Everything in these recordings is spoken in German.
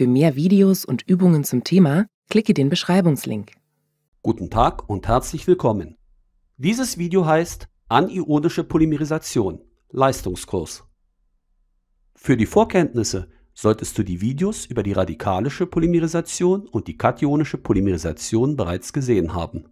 Für mehr Videos und Übungen zum Thema klicke den Beschreibungslink. Guten Tag und herzlich willkommen. Dieses Video heißt Anionische Polymerisation Leistungskurs. Für die Vorkenntnisse solltest du die Videos über die radikalische Polymerisation und die kationische Polymerisation bereits gesehen haben.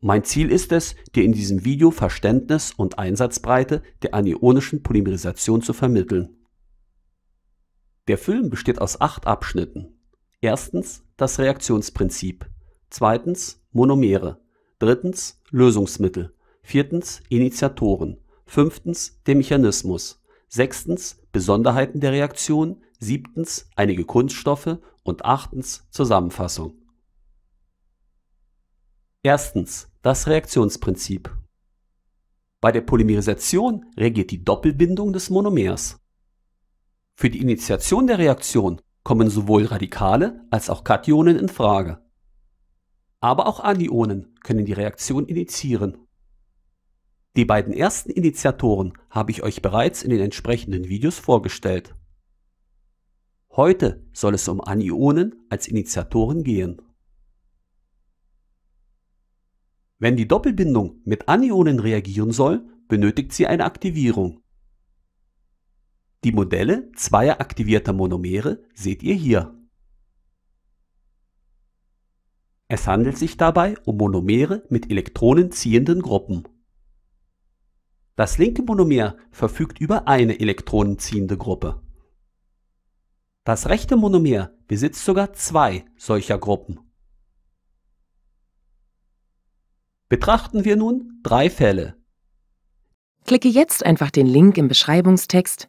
Mein Ziel ist es, dir in diesem Video Verständnis und Einsatzbreite der anionischen Polymerisation zu vermitteln. Der Film besteht aus acht Abschnitten. Erstens das Reaktionsprinzip. Zweitens Monomere. Drittens Lösungsmittel. Viertens Initiatoren. Fünftens der Mechanismus. Sechstens Besonderheiten der Reaktion. Siebtens einige Kunststoffe. Und achtens Zusammenfassung. Erstens das Reaktionsprinzip. Bei der Polymerisation regiert die Doppelbindung des Monomers. Für die Initiation der Reaktion kommen sowohl Radikale als auch Kationen in Frage. Aber auch Anionen können die Reaktion initiieren. Die beiden ersten Initiatoren habe ich euch bereits in den entsprechenden Videos vorgestellt. Heute soll es um Anionen als Initiatoren gehen. Wenn die Doppelbindung mit Anionen reagieren soll, benötigt sie eine Aktivierung. Die Modelle zweier aktivierter Monomere seht ihr hier. Es handelt sich dabei um Monomere mit elektronenziehenden Gruppen. Das linke Monomer verfügt über eine elektronenziehende Gruppe. Das rechte Monomer besitzt sogar zwei solcher Gruppen. Betrachten wir nun drei Fälle. Klicke jetzt einfach den Link im Beschreibungstext